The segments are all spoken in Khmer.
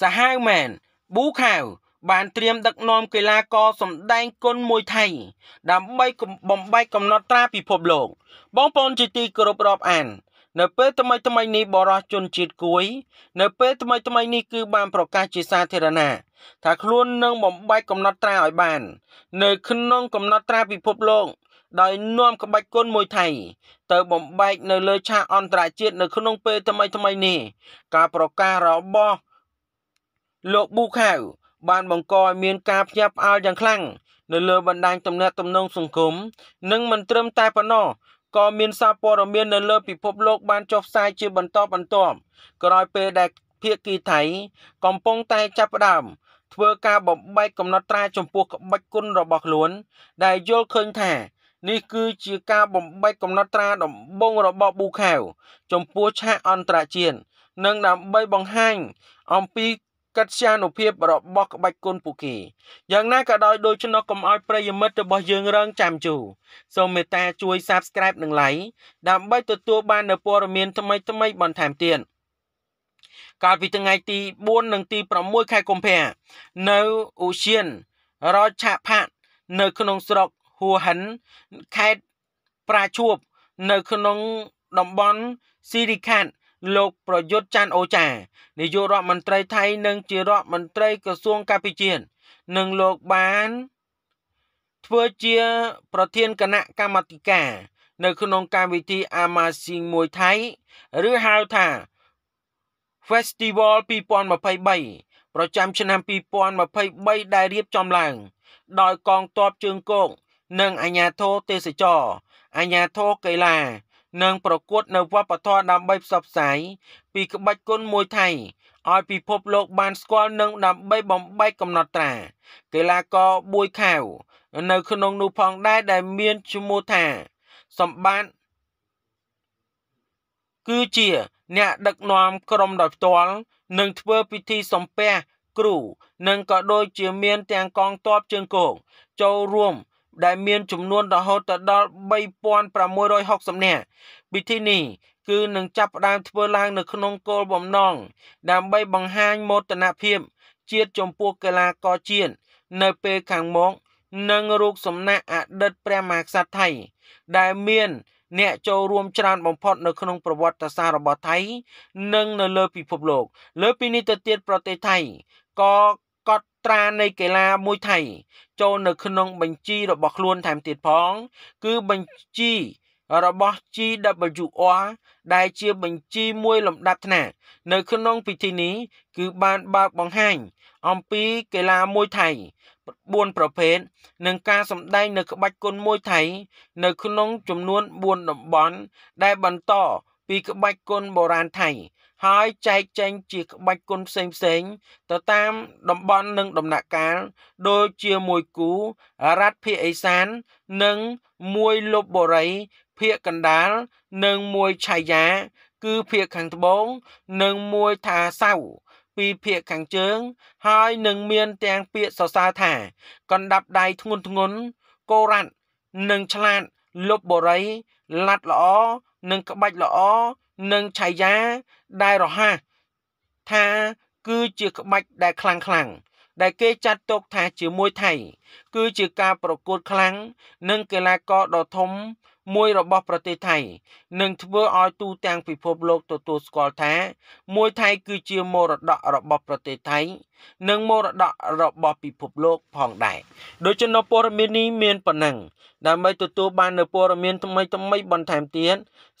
សាហាវមែនប៊ូខាវបានត្រៀមដឹកនាំកីឡាករសម្ដែងគុណមួយថៃដើម្បីបំបែកកំណត់ត្រាពិភពលោកបងប្អូនជាទីគោរពរាប់អាន នៅ ពេលថ្មីថ្មីនេះបរោះជនជាតិគួយនៅពេលថ្មីថ្មីនេះគឺបានប្រកាសជាសាធារណៈថាខ្លួននឹងបំបែកកំណត់ត្រាឲ្យបាន នៅ ក្នុងកំណត់ត្រាពិភពលោកដោយនាំក្បាច់គុនមួយថៃទៅបំបែកនៅលើឆាកអន្តរជាតិនៅក្នុង ពេលថ្មីថ្មីនេះការប្រកាសរបស់លោកប៊ូខាវបានបង្កឲ្យមានការផ្ញាប់ផ្អើលយ៉ាងខ្លាំងនៅលើបណ្ដាញទំនាក់ទំនងសង្គមនិងមិនត្រឹមតែប៉ុណ្ណោះក៏មានសារព័ត៌មាននៅលើពិភពលោកបានចុះផ្សាយជាបន្តបន្ទាប់ក្រោយពេលដែលភាគីថៃកំពុងតែចាប់ផ្ដើមធ្វើការបំបែកកំណត់ត្រាចំពោះក្បាច់គុណរបស់ខ្លួន ដែលយល់ឃើញថានេះគឺជាការបំបែកកំណត់ត្រាដំបូងរបស់ប៊ូខាវចំពោះឆាកអន្តរជាតិនិងដើម្បីបង្ហាញអំពីកិត្យានុភាពរបស់ក្បាច់គុណពូគេយ៉ាងណាក៏ដោយដូច្នោះកុំឲ្យប្រិយមិត្តរបស់យើងរងចាំជួសូមមេត្តាជួយ Subscribe និង Like ដើម្បីទទួលបាននូវព័ត៌មានថ្មីៗបន្ថែមទៀតកាលពីថ្ងៃទី4និងទី6ខែកុម្ភៈនៅអ៊ូសៀនរឆផាត់នៅក្នុងស្រុកហួហិនខេត្តប្រាជួបនៅក្នុងតំបន់ស៊ីរីខាត់លោកប្រយុទ្ធច័ន្ទអូចានាយករដ្ឋមន្ត្រីថៃ និងជារដ្ឋមន្ត្រីក្រសួងកម្ពុជានិងលោកបាន ធ្វើជា ប្រធានគណៈកម្មាធិការ នៅក្នុងកម្មវិធី Amazing មួយថៃឬហៅថា Festival 2023ប្រចាំ ឆ្នាំ2023ដែលរៀបចំឡើង ដោយកងទ័ពជើងគោក និងអាជ្ញាធរទេសចរអាជ្ញាធរកីឡានិងប្រកួតនៅ វប្បធម៌ដើម្បីផ្សព្វផ្សាយពីក្បាច់គុនមួយថៃឲ្យពិភពលោកបានស្គាល់ និង ដើម្បីបំបែកកំណត់ត្រាកីឡាករបួយខាវនៅ ក្នុងនោះផងដែរដែលមានឈ្មោះថាសម្បានគឺជា អ្នកដឹកនាំក្រុមដោយផ្ទាល់និងធ្វើពិធីសំពះគ្រូនិងក៏ដូចជាមានទាំងកងទ័ពជើងគោក ចូលរួមដែលមានចំនួនរហូតទៅដល់3660នាក់ពិធីនេះគឺនឹងចាប់ផ្ដើមធ្វើឡើង នៅក្នុងគោលបំណងដើម្បីបង្ហាញមោទនភាព ជាតិចំពោះកីឡាករជាតិនៅពេលខាងមុខនិងរូបសំណាក់អតីតព្រះមហាក្សត្រថៃ ដែលមាន អ្នកចូលរួមច្រើនបំផុតនៅក្នុងប្រវត្តិសាស្ត្ររបស់ថៃនិង នៅលើពិភពលោក លើពីនេះទៅទៀតប្រទេសថៃក៏ត្រានៃកីឡាមួយថៃចូលនៅក្នុង បញ្ជីរបស់ខ្លួនថែមទៀតផងគឺបញ្ជីរបស់ GWR ដែលជាបញ្ជីមួយលំដាប់ថ្នាក់នៅក្នុងពិធីនេះគឺបានបើកបង្ហាញ អំពីកីឡាមួយថៃ4ប្រភេទនិងការសម្ដែងនៅក្បាច់គុនមួយថៃនៅក្នុងចំនួន4តំបន់ដែលបន្តពីក្បាច់គុនបុរាណថៃហើយចែកចែងជាក្បាច់គុនផ្សេងផ្សេង ទៅតាមតំបន់និងដំណាក់កាលដូចជាមួយគូរដ្ឋភាគឦសាន និងមួយលុបបុរីភាគកណ្ដាលនិងមួយឆាយា គឺភាគខាងត្បូងនិងមួយថាសៅពីភាគខាងជើង ហើយនឹងមានទាំងពាក្យសរសើរថា កណ្ដាប់ដៃធ្ងន់ធ្ងន់កូរ៉ាត់និងឆ្លាតលុបបុរីឡាត់ល្អនិងក្បាច់ល្អនិងឆាយាដែលរហ័សថាគឺជាក្បាច់ដែលខ្លាំងខ្លាំងដែលគេចាត់ទុកថាជាមួយ ថៃ គឺជាការប្រកួតខ្លាំងនិងកីឡាករដ៏ធំមួយរបស់ប្រទេសថៃនឹងធ្វើឲ្យទូទាំងពិភពលោកទទួលស្គាល់ថាមួយថៃគឺជាមរតករបស់ប្រទេសថៃ និងមរតករបស់ពិភពលោកផងដែរដូច្នេះនៅព័ត៌មាននេះមានប៉ុណ្ណឹង ដើម្បីទទួលបាននៅព័ត៌មានថ្មីថ្មីបន្ថែមទៀត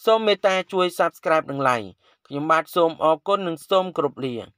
សូមមេត្តាជួយ Subscribe និង Like ខ្ញុំបាទសូមអរគុណនិងសូមគោរពលា